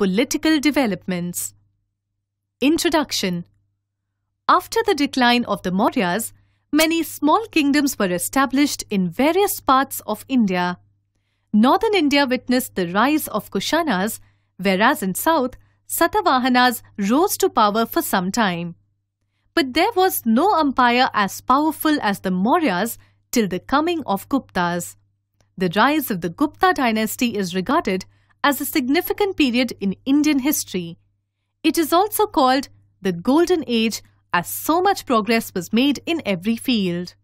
Political Developments Introduction After the decline of the Mauryas, many small kingdoms were established in various parts of India. Northern India witnessed the rise of Kushanas, whereas in south, Satavahanas rose to power for some time. But there was no empire as powerful as the Mauryas till the coming of Guptas. The rise of the Gupta dynasty is regarded as a significant period in Indian history. It is also called the Golden Age as so much progress was made in every field.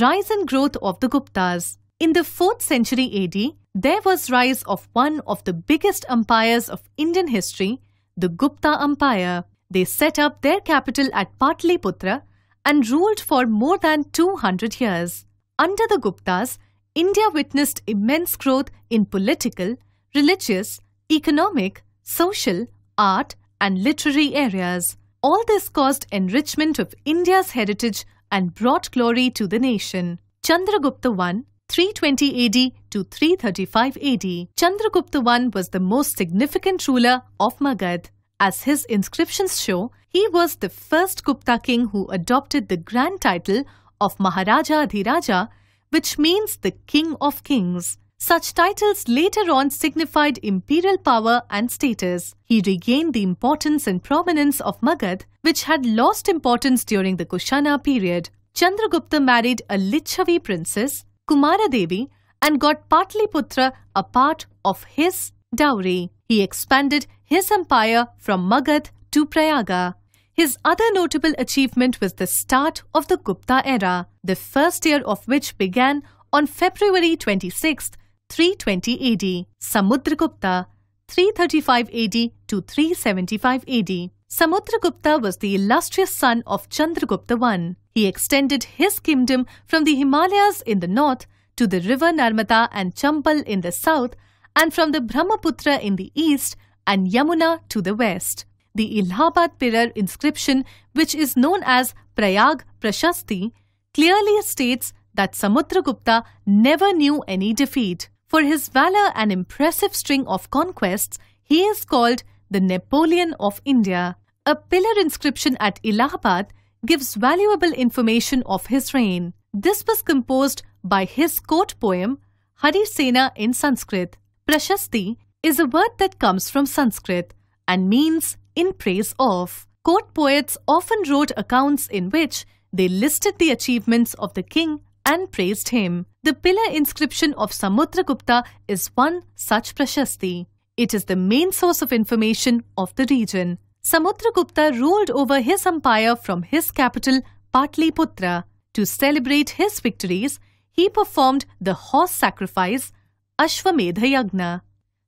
Rise and growth of the Guptas. In the 4th century AD, there was rise of one of the biggest empires of Indian history, the Gupta Empire. They set up their capital at Patliputra and ruled for more than 200 years. Under the Guptas, India witnessed immense growth in political, religious, economic, social, art and literary areas. All this caused enrichment of India's heritage and brought glory to the nation. Chandragupta I 320 AD to 335 AD. Chandragupta I was the most significant ruler of Magad. As his inscriptions show, he was the first Gupta king who adopted the grand title of Maharaja Adhiraja, which means the King of Kings. Such titles later on signified imperial power and status. He regained the importance and prominence of Magad, which had lost importance during the Kushana period. Chandragupta married a Lichavi princess, Kumara Devi, and got Patliputra a part of his dowry. He expanded his empire from Magad to Prayaga. His other notable achievement was the start of the Gupta era, the first year of which began on February twenty-sixth. 320 AD, Samudragupta 335 AD to 375 AD. Samudragupta was the illustrious son of Chandragupta I. He extended his kingdom from the Himalayas in the north to the river Narmada and Chambal in the south and from the Brahmaputra in the east and Yamuna to the west. The Ilhabad Pillar inscription, which is known as Prayag Prashasti, clearly states that Samudragupta never knew any defeat. For his valour and impressive string of conquests, he is called the Napoleon of India. A pillar inscription at Allahabad gives valuable information of his reign. This was composed by his court poem Hari Sena in Sanskrit. Prashasti is a word that comes from Sanskrit and means in praise of. Court poets often wrote accounts in which they listed the achievements of the king and praised him. The pillar inscription of Samudragupta is one such prashasti. It is the main source of information of the region. Samudragupta ruled over his empire from his capital Patliputra. To celebrate his victories, he performed the horse sacrifice Ashwamedha Yagna.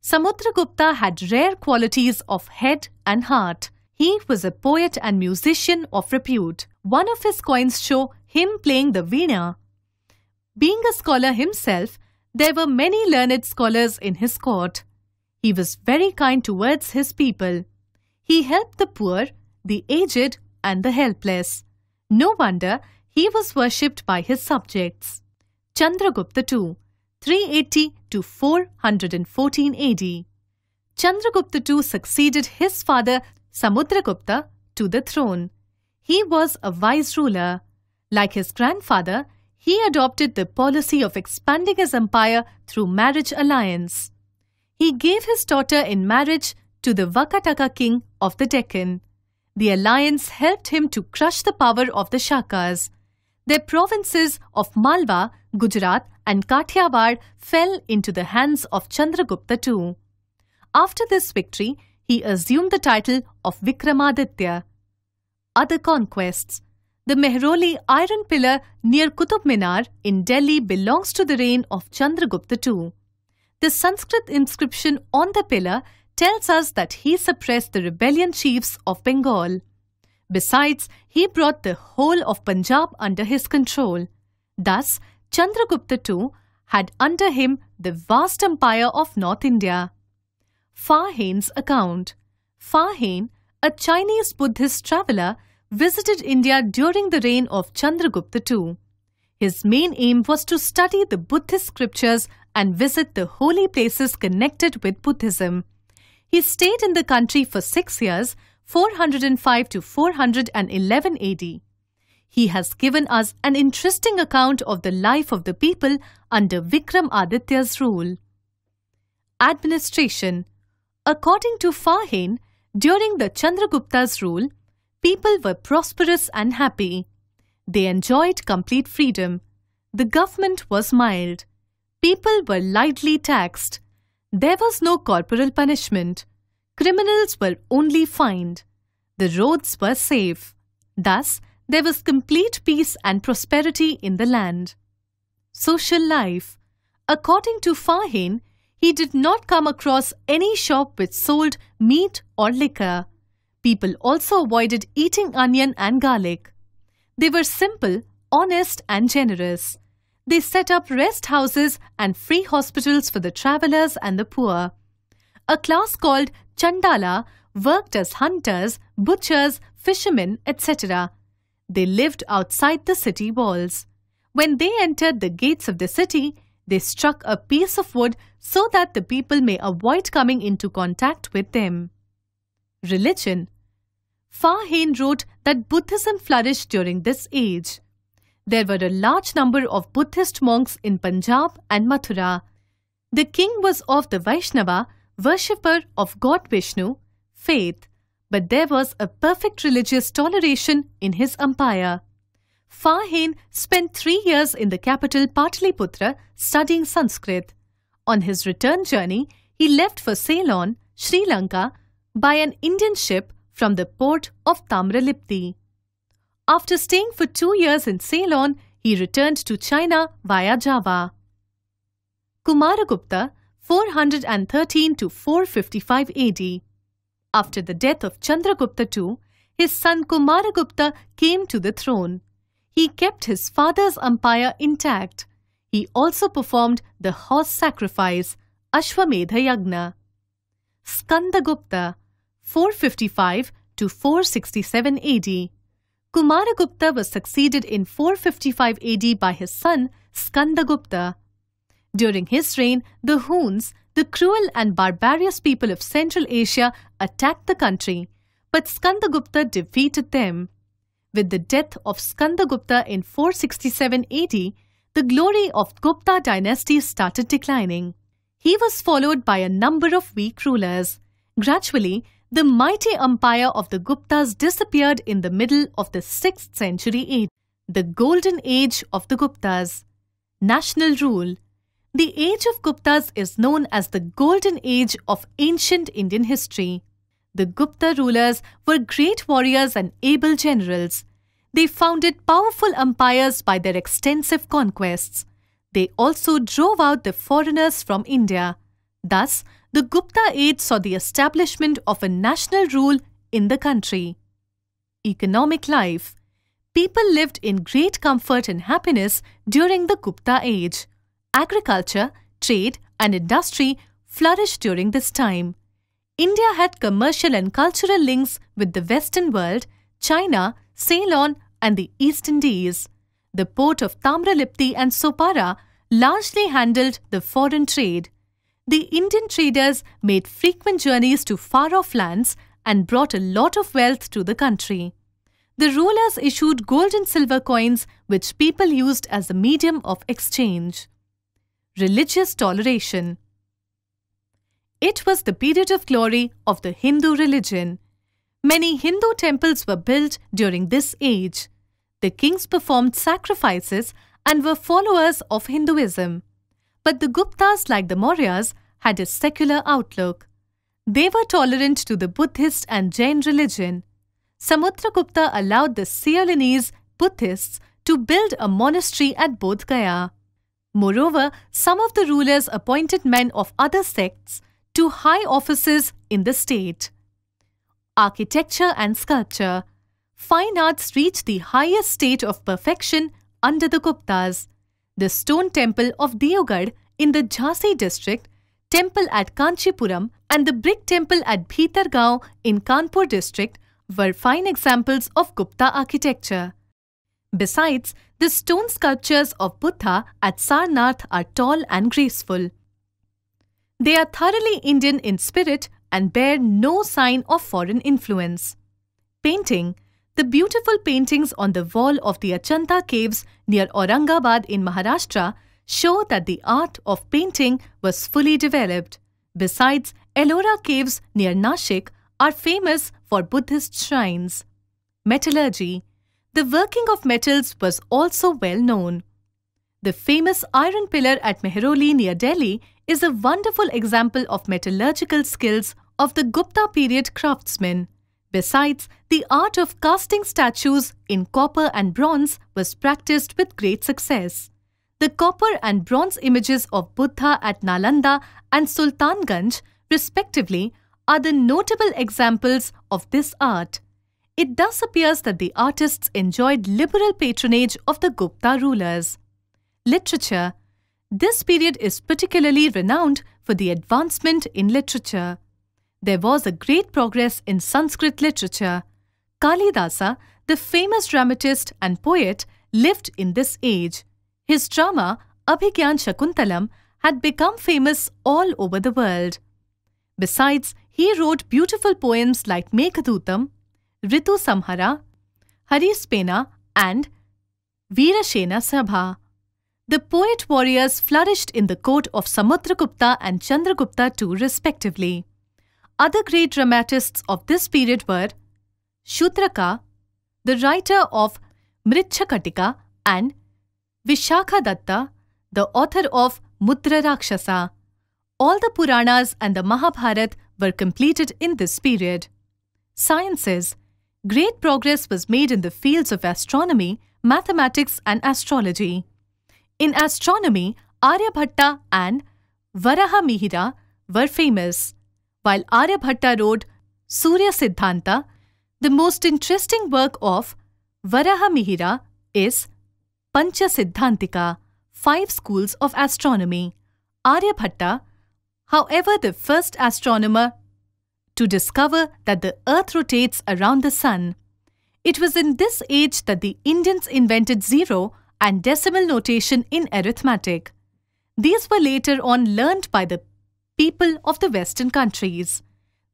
Samudragupta had rare qualities of head and heart. He was a poet and musician of repute. One of his coins show him playing the veena. Being a scholar himself, there were many learned scholars in his court. He was very kind towards his people. He helped the poor, the aged and the helpless. No wonder he was worshipped by his subjects. Chandragupta II 380 to 414 AD Chandragupta II succeeded his father Samudragupta to the throne. He was a wise ruler. Like his grandfather, he adopted the policy of expanding his empire through marriage alliance. He gave his daughter in marriage to the Vakataka king of the Deccan. The alliance helped him to crush the power of the Shakas. Their provinces of Malwa, Gujarat, and Kathiawar fell into the hands of Chandragupta II. After this victory, he assumed the title of Vikramaditya. Other conquests the Mehroli iron pillar near Qutub Minar in Delhi belongs to the reign of Chandragupta II. The Sanskrit inscription on the pillar tells us that he suppressed the rebellion chiefs of Bengal. Besides, he brought the whole of Punjab under his control. Thus, Chandragupta II had under him the vast empire of North India. Fahane's account Fahane, a Chinese Buddhist traveller, visited India during the reign of Chandragupta II. His main aim was to study the Buddhist scriptures and visit the holy places connected with Buddhism. He stayed in the country for six years, 405 to 411 AD. He has given us an interesting account of the life of the people under Vikramaditya's rule. Administration According to Fahin, during the Chandragupta's rule, People were prosperous and happy. They enjoyed complete freedom. The government was mild. People were lightly taxed. There was no corporal punishment. Criminals were only fined. The roads were safe. Thus, there was complete peace and prosperity in the land. Social life. According to Fahin, he did not come across any shop which sold meat or liquor. People also avoided eating onion and garlic. They were simple, honest and generous. They set up rest houses and free hospitals for the travelers and the poor. A class called Chandala worked as hunters, butchers, fishermen, etc. They lived outside the city walls. When they entered the gates of the city, they struck a piece of wood so that the people may avoid coming into contact with them. Religion Farhain wrote that Buddhism flourished during this age. There were a large number of Buddhist monks in Punjab and Mathura. The king was of the Vaishnava, worshipper of God Vishnu, faith, but there was a perfect religious toleration in his empire. Farhain spent three years in the capital Pataliputra studying Sanskrit. On his return journey, he left for Ceylon, Sri Lanka, by an Indian ship from the port of Tamralipti. After staying for two years in Ceylon, he returned to China via Java. Kumaragupta 413 to 455 AD. After the death of Chandragupta II, his son Kumaragupta came to the throne. He kept his father's empire intact. He also performed the horse sacrifice, Ashwamedha Yagna. Skandagupta 455 to 467 AD. Kumaragupta was succeeded in 455 AD by his son Skandagupta. During his reign, the Huns, the cruel and barbarous people of Central Asia, attacked the country, but Skandagupta defeated them. With the death of Skandagupta in 467 AD, the glory of Gupta dynasty started declining. He was followed by a number of weak rulers. Gradually, the mighty empire of the Guptas disappeared in the middle of the 6th century AD, the golden age of the Guptas. National rule The age of Guptas is known as the golden age of ancient Indian history. The Gupta rulers were great warriors and able generals. They founded powerful empires by their extensive conquests. They also drove out the foreigners from India. Thus, the Gupta Age saw the establishment of a national rule in the country. Economic life People lived in great comfort and happiness during the Gupta Age. Agriculture, trade and industry flourished during this time. India had commercial and cultural links with the Western world, China, Ceylon and the East Indies. The port of Tamralipti and Sopara largely handled the foreign trade the Indian traders made frequent journeys to far off lands and brought a lot of wealth to the country. The rulers issued gold and silver coins, which people used as a medium of exchange. Religious toleration. It was the period of glory of the Hindu religion. Many Hindu temples were built during this age. The kings performed sacrifices and were followers of Hinduism. But the Guptas, like the Mauryas, had a secular outlook. They were tolerant to the Buddhist and Jain religion. Samudragupta allowed the Sialinese Buddhists to build a monastery at Bodh Gaya. Moreover, some of the rulers appointed men of other sects to high offices in the state. Architecture and sculpture. Fine arts reached the highest state of perfection under the Guptas. The stone temple of Deogarh in the Jhansi district, temple at Kanchipuram and the brick temple at Bhitargaon in Kanpur district were fine examples of Gupta architecture. Besides, the stone sculptures of Buddha at Sarnath are tall and graceful. They are thoroughly Indian in spirit and bear no sign of foreign influence. Painting the beautiful paintings on the wall of the Achanta caves near Aurangabad in Maharashtra show that the art of painting was fully developed. Besides, Ellora caves near Nashik are famous for Buddhist shrines. Metallurgy The working of metals was also well known. The famous iron pillar at Mehroli near Delhi is a wonderful example of metallurgical skills of the Gupta period craftsmen. Besides, the art of casting statues in copper and bronze was practiced with great success. The copper and bronze images of Buddha at Nalanda and Sultan Ganj, respectively, are the notable examples of this art. It thus appears that the artists enjoyed liberal patronage of the Gupta rulers. Literature This period is particularly renowned for the advancement in literature there was a great progress in Sanskrit literature. Kalidasa, the famous dramatist and poet, lived in this age. His drama, Abhigyan Shakuntalam, had become famous all over the world. Besides, he wrote beautiful poems like Mekhadutam, Ritu Samhara, Harispena, and Veerashena Sabha. The poet warriors flourished in the court of Samudragupta and Chandragupta too respectively. Other great dramatists of this period were Shutraka, the writer of Mrichakatika, and Vishakadatta, the author of Mudra Rakshasa. All the Puranas and the Mahabharata were completed in this period. Sciences Great progress was made in the fields of astronomy, mathematics, and astrology. In astronomy, Aryabhatta and Varahamihira were famous while Aryabhatta wrote Surya Siddhanta, the most interesting work of Varaha Mihira is Pancha Siddhantika, Five Schools of Astronomy. Aryabhatta, however, the first astronomer to discover that the earth rotates around the sun. It was in this age that the Indians invented zero and decimal notation in arithmetic. These were later on learned by the people of the Western countries.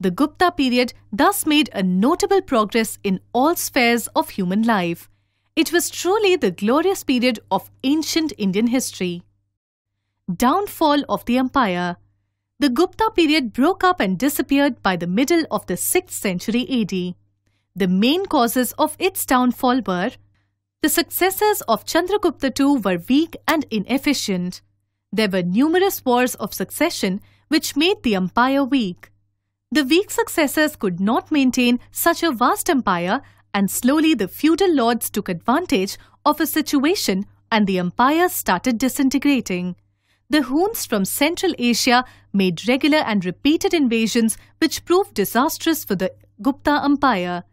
The Gupta period thus made a notable progress in all spheres of human life. It was truly the glorious period of ancient Indian history. Downfall of the Empire The Gupta period broke up and disappeared by the middle of the 6th century AD. The main causes of its downfall were the successors of Chandragupta II were weak and inefficient. There were numerous wars of succession which made the empire weak. The weak successors could not maintain such a vast empire and slowly the feudal lords took advantage of a situation and the empire started disintegrating. The Huns from Central Asia made regular and repeated invasions which proved disastrous for the Gupta Empire.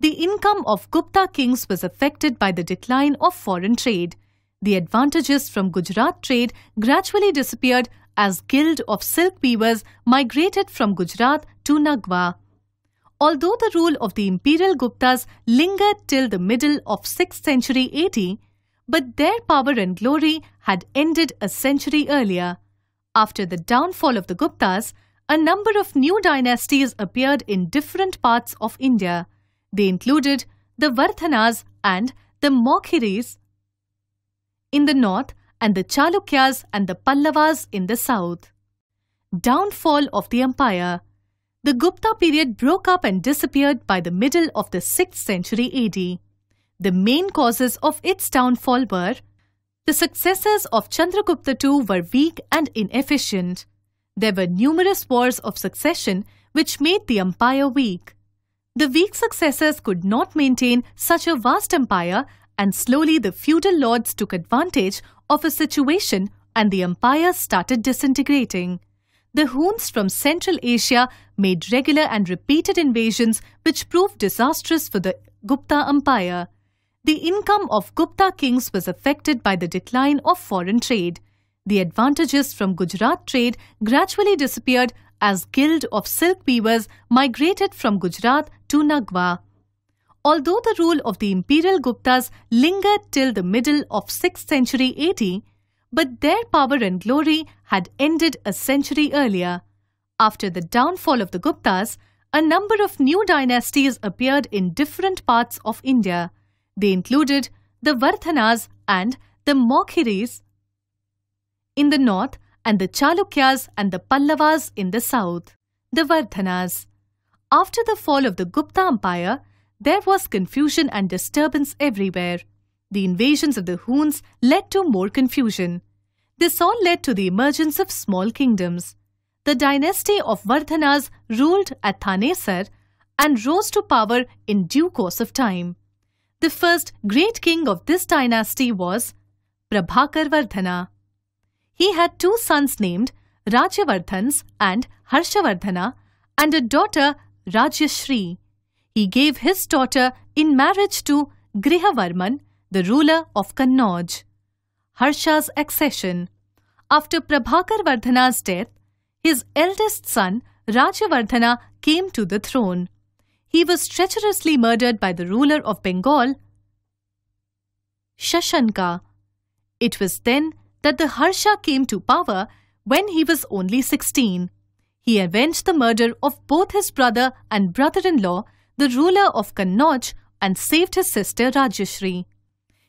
The income of Gupta kings was affected by the decline of foreign trade. The advantages from Gujarat trade gradually disappeared as guild of silk weavers migrated from Gujarat to Nagwa. Although the rule of the imperial Guptas lingered till the middle of 6th century AD, but their power and glory had ended a century earlier. After the downfall of the Guptas, a number of new dynasties appeared in different parts of India. They included the Vardhanas and the Mokhiris. In the north, and the Chalukyas and the Pallavas in the south. Downfall of the empire. The Gupta period broke up and disappeared by the middle of the 6th century AD. The main causes of its downfall were the successors of Chandragupta II were weak and inefficient. There were numerous wars of succession which made the empire weak. The weak successors could not maintain such a vast empire and slowly the feudal lords took advantage of a situation and the empire started disintegrating. The Huns from Central Asia made regular and repeated invasions which proved disastrous for the Gupta Empire. The income of Gupta kings was affected by the decline of foreign trade. The advantages from Gujarat trade gradually disappeared as guild of silk weavers migrated from Gujarat to Nagwa. Although the rule of the imperial Guptas lingered till the middle of 6th century AD, but their power and glory had ended a century earlier. After the downfall of the Guptas, a number of new dynasties appeared in different parts of India. They included the Vardhanas and the Mokhiris in the north and the Chalukyas and the Pallavas in the south. The Vardhanas. After the fall of the Gupta Empire, there was confusion and disturbance everywhere. The invasions of the Huns led to more confusion. This all led to the emergence of small kingdoms. The dynasty of Vardhanas ruled at Thanesar and rose to power in due course of time. The first great king of this dynasty was Prabhakar Vardhana. He had two sons named Rajavardhans and Harshavardhana and a daughter Rajyashree he gave his daughter in marriage to Grihavarman, the ruler of Kannauj. Harsha's accession. After Prabhakar Vardhana's death, his eldest son Rajavardhana came to the throne. He was treacherously murdered by the ruler of Bengal, Shashanka. It was then that the Harsha came to power when he was only 16. He avenged the murder of both his brother and brother-in-law the ruler of Kannauj, and saved his sister Rajashri.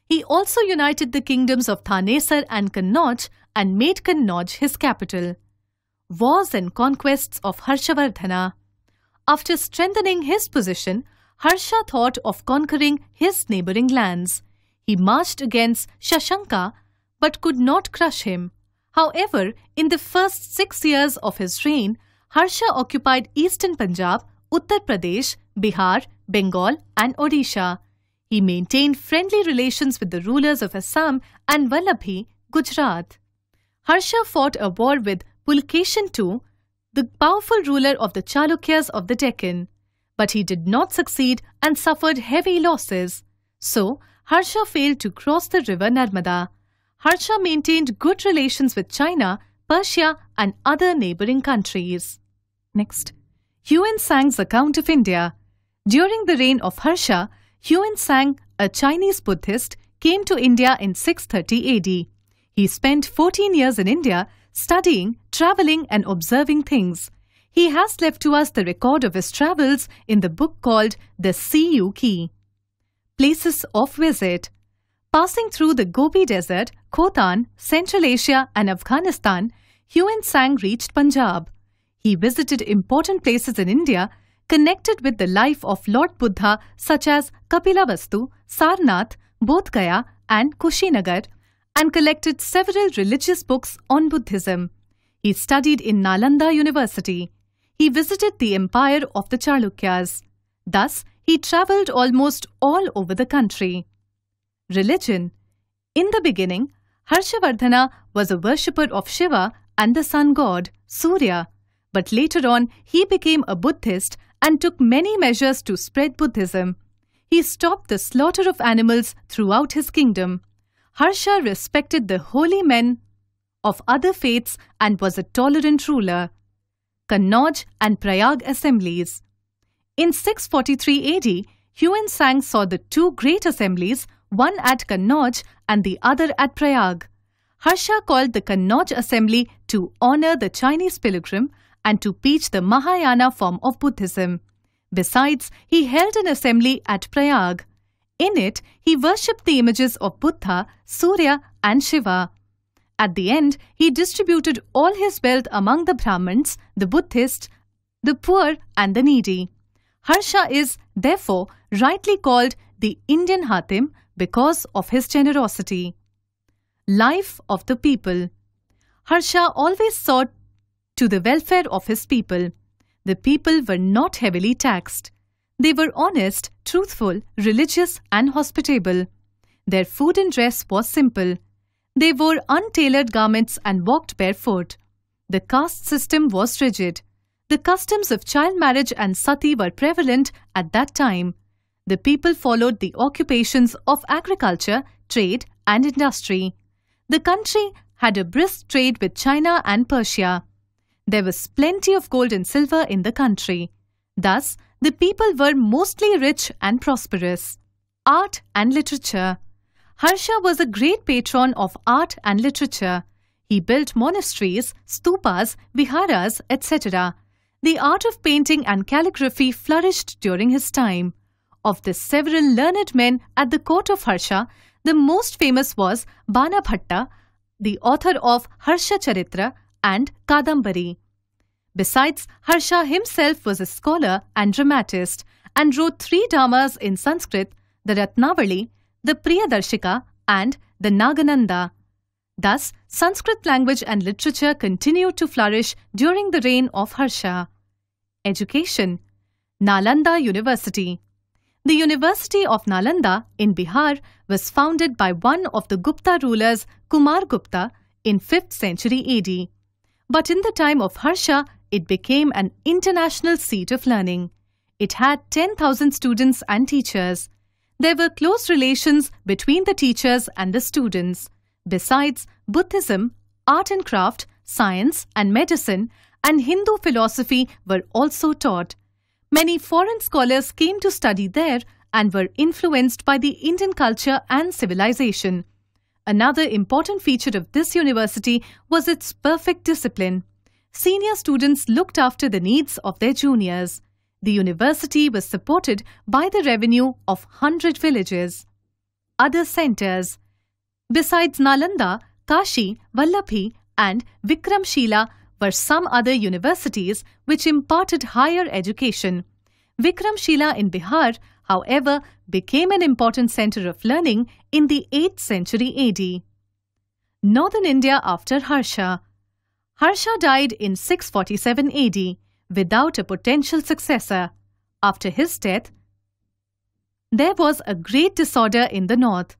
He also united the kingdoms of Thanesar and Kannauj and made Kannauj his capital. Wars and conquests of Harshavardhana. After strengthening his position, Harsha thought of conquering his neighboring lands. He marched against Shashanka but could not crush him. However, in the first six years of his reign, Harsha occupied eastern Punjab Uttar Pradesh, Bihar, Bengal, and Odisha. He maintained friendly relations with the rulers of Assam and Vallabhi, Gujarat. Harsha fought a war with Pulkeshin II, the powerful ruler of the Chalukyas of the Deccan. But he did not succeed and suffered heavy losses. So, Harsha failed to cross the river Narmada. Harsha maintained good relations with China, Persia, and other neighboring countries. Next. Huon Sang's account of India. During the reign of Harsha, Huon Sang, a Chinese Buddhist, came to India in 630 AD. He spent 14 years in India studying, traveling, and observing things. He has left to us the record of his travels in the book called The Siyu Key. Places of Visit Passing through the Gobi Desert, Khotan, Central Asia, and Afghanistan, Huon Sang reached Punjab. He visited important places in India connected with the life of Lord Buddha such as Kapilavastu, Sarnath, Bodh Gaya and Kushinagar and collected several religious books on Buddhism. He studied in Nalanda University. He visited the empire of the Chalukyas. Thus, he travelled almost all over the country. Religion In the beginning, Harshavardhana was a worshipper of Shiva and the sun god, Surya but later on he became a Buddhist and took many measures to spread Buddhism. He stopped the slaughter of animals throughout his kingdom. Harsha respected the holy men of other faiths and was a tolerant ruler. Kannauj and Prayag assemblies. In 643 AD, Huan Sang saw the two great assemblies, one at Kannauj and the other at Prayag. Harsha called the Kannauj assembly to honor the Chinese pilgrim and to preach the Mahayana form of Buddhism. Besides, he held an assembly at Prayag. In it, he worshipped the images of Buddha, Surya, and Shiva. At the end, he distributed all his wealth among the Brahmins, the Buddhists, the poor, and the needy. Harsha is, therefore, rightly called the Indian Hatim because of his generosity. Life of the people Harsha always sought to the welfare of his people. The people were not heavily taxed. They were honest, truthful, religious, and hospitable. Their food and dress was simple. They wore untailored garments and walked barefoot. The caste system was rigid. The customs of child marriage and sati were prevalent at that time. The people followed the occupations of agriculture, trade, and industry. The country had a brisk trade with China and Persia. There was plenty of gold and silver in the country. Thus, the people were mostly rich and prosperous. Art and Literature Harsha was a great patron of art and literature. He built monasteries, stupas, viharas, etc. The art of painting and calligraphy flourished during his time. Of the several learned men at the court of Harsha, the most famous was Bana Bhatta, the author of Harsha Charitra, and Kadambari. Besides, Harsha himself was a scholar and dramatist and wrote three dramas in Sanskrit, the Ratnavali, the Priyadarshika and the Nagananda. Thus, Sanskrit language and literature continued to flourish during the reign of Harsha. Education Nalanda University The University of Nalanda in Bihar was founded by one of the Gupta rulers Kumar Gupta in 5th century AD. But in the time of Harsha, it became an international seat of learning. It had 10,000 students and teachers. There were close relations between the teachers and the students. Besides, Buddhism, art and craft, science and medicine, and Hindu philosophy were also taught. Many foreign scholars came to study there and were influenced by the Indian culture and civilization. Another important feature of this university was its perfect discipline. Senior students looked after the needs of their juniors. The university was supported by the revenue of 100 villages. Other centers Besides Nalanda, Kashi, Vallabhi and Vikramshila were some other universities which imparted higher education. Vikramshila in Bihar however, became an important center of learning in the 8th century AD. Northern India after Harsha. Harsha died in 647 AD without a potential successor. After his death, there was a great disorder in the north.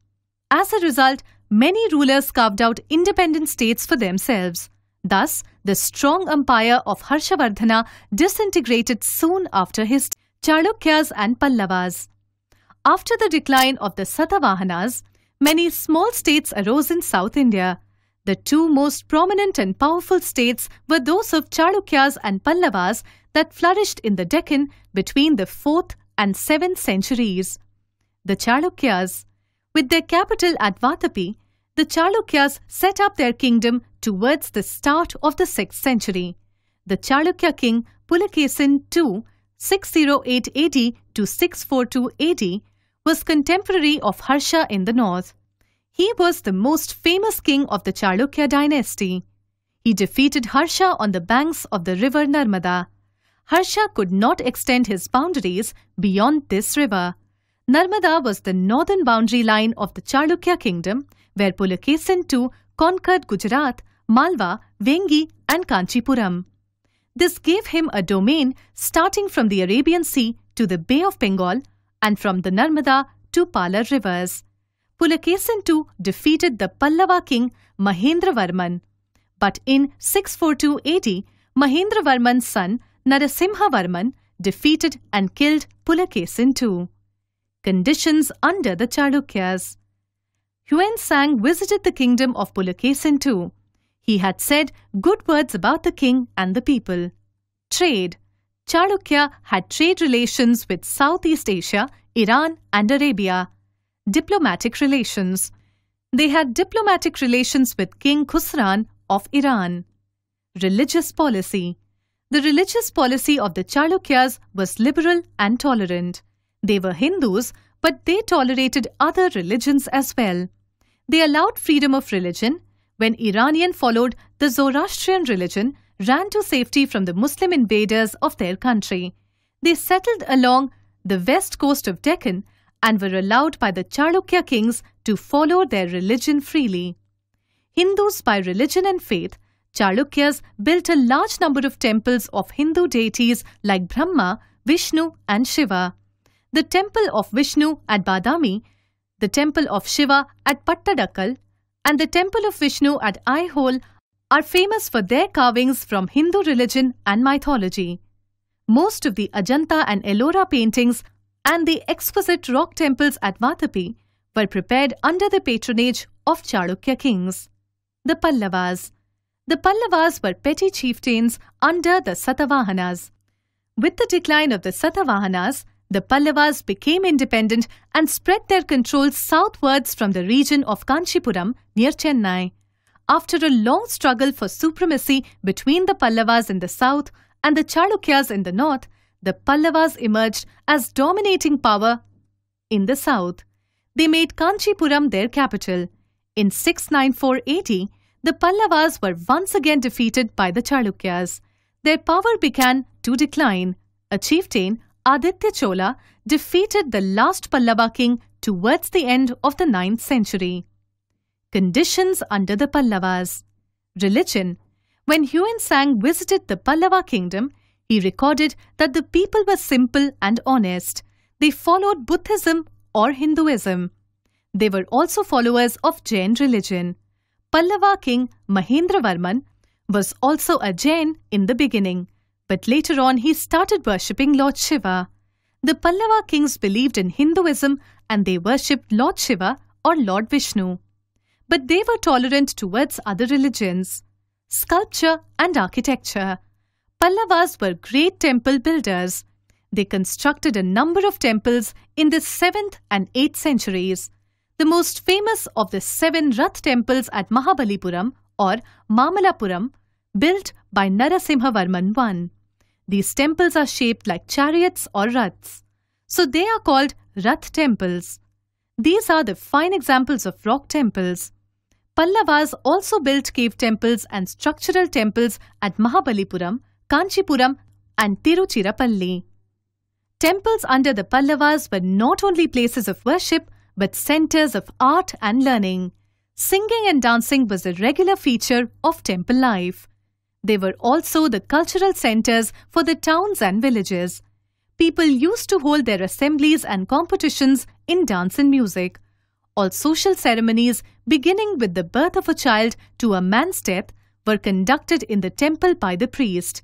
As a result, many rulers carved out independent states for themselves. Thus, the strong empire of Harshavardhana disintegrated soon after his death. Chalukyas and Pallavas. After the decline of the Satavahanas, many small states arose in South India. The two most prominent and powerful states were those of Chalukyas and Pallavas that flourished in the Deccan between the 4th and 7th centuries. The Chalukyas. With their capital at Vatapi, the Chalukyas set up their kingdom towards the start of the 6th century. The Chalukya king Pulakesin II 60880 to 64280, was contemporary of Harsha in the north. He was the most famous king of the Chalukya dynasty. He defeated Harsha on the banks of the river Narmada. Harsha could not extend his boundaries beyond this river. Narmada was the northern boundary line of the Chalukya kingdom, where Pulakesan II conquered Gujarat, Malwa, Vengi, and Kanchipuram. This gave him a domain starting from the Arabian Sea to the Bay of Bengal and from the Narmada to Pala rivers. Pulakesan II defeated the Pallava king Mahendravarman. But in 642 AD, Mahendravarman's son Narasimhavarman defeated and killed Pulakesan II. Conditions under the Chalukyas Huen Sang visited the kingdom of Pulakesan II he had said good words about the king and the people. Trade. Chalukya had trade relations with Southeast Asia, Iran, and Arabia. Diplomatic relations. They had diplomatic relations with King Khusran of Iran. Religious policy. The religious policy of the Chalukyas was liberal and tolerant. They were Hindus, but they tolerated other religions as well. They allowed freedom of religion when Iranian followed the Zoroastrian religion, ran to safety from the Muslim invaders of their country. They settled along the west coast of Deccan and were allowed by the Chalukya kings to follow their religion freely. Hindus by religion and faith, Chalukyas built a large number of temples of Hindu deities like Brahma, Vishnu and Shiva. The temple of Vishnu at Badami, the temple of Shiva at Pattadakal and the temple of Vishnu at Aihole are famous for their carvings from Hindu religion and mythology. Most of the Ajanta and Ellora paintings and the exquisite rock temples at Vatapi were prepared under the patronage of Chalukya kings. The Pallavas The Pallavas were petty chieftains under the Satavahanas. With the decline of the Satavahanas, the Pallavas became independent and spread their control southwards from the region of Kanchipuram near Chennai. After a long struggle for supremacy between the Pallavas in the south and the Chalukyas in the north, the Pallavas emerged as dominating power in the south. They made Kanchipuram their capital. In 694 AD, the Pallavas were once again defeated by the Chalukyas. Their power began to decline. A chieftain Aditya Chola defeated the last Pallava king towards the end of the 9th century. Conditions under the Pallavas Religion When Huen Sang visited the Pallava kingdom, he recorded that the people were simple and honest. They followed Buddhism or Hinduism. They were also followers of Jain religion. Pallava king Mahendravarman was also a Jain in the beginning but later on, he started worshipping Lord Shiva. The Pallava kings believed in Hinduism and they worshipped Lord Shiva or Lord Vishnu. But they were tolerant towards other religions. Sculpture and architecture. Pallavas were great temple builders. They constructed a number of temples in the 7th and 8th centuries. The most famous of the seven Rath temples at Mahabalipuram or Mamalapuram, built by Narasimhavarman I. These temples are shaped like chariots or raths, so they are called rath temples. These are the fine examples of rock temples. Pallavas also built cave temples and structural temples at Mahabalipuram, Kanchipuram and Tiruchirapalli. Temples under the Pallavas were not only places of worship but centers of art and learning. Singing and dancing was a regular feature of temple life. They were also the cultural centers for the towns and villages. People used to hold their assemblies and competitions in dance and music. All social ceremonies, beginning with the birth of a child to a man's death, were conducted in the temple by the priest.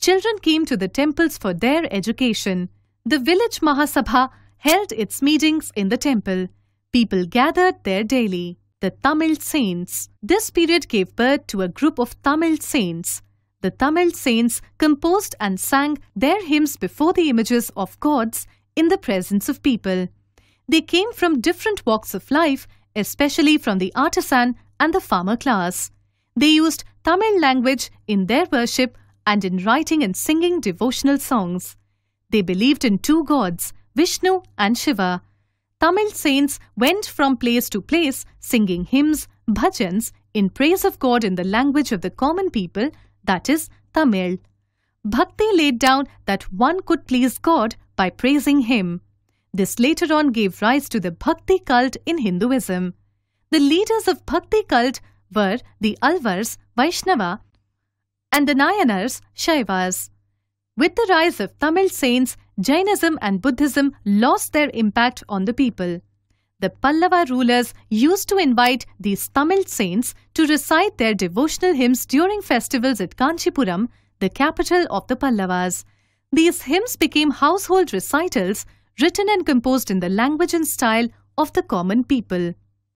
Children came to the temples for their education. The village Mahasabha held its meetings in the temple. People gathered there daily the Tamil saints. This period gave birth to a group of Tamil saints the Tamil saints composed and sang their hymns before the images of gods in the presence of people. They came from different walks of life, especially from the artisan and the farmer class. They used Tamil language in their worship and in writing and singing devotional songs. They believed in two gods, Vishnu and Shiva. Tamil saints went from place to place singing hymns, bhajans in praise of God in the language of the common people that is, Tamil. Bhakti laid down that one could please God by praising Him. This later on gave rise to the Bhakti cult in Hinduism. The leaders of Bhakti cult were the Alvars, Vaishnava, and the Nayanars, Shaivas. With the rise of Tamil saints, Jainism and Buddhism lost their impact on the people. The Pallava rulers used to invite these Tamil saints to recite their devotional hymns during festivals at Kanchipuram, the capital of the Pallavas. These hymns became household recitals written and composed in the language and style of the common people.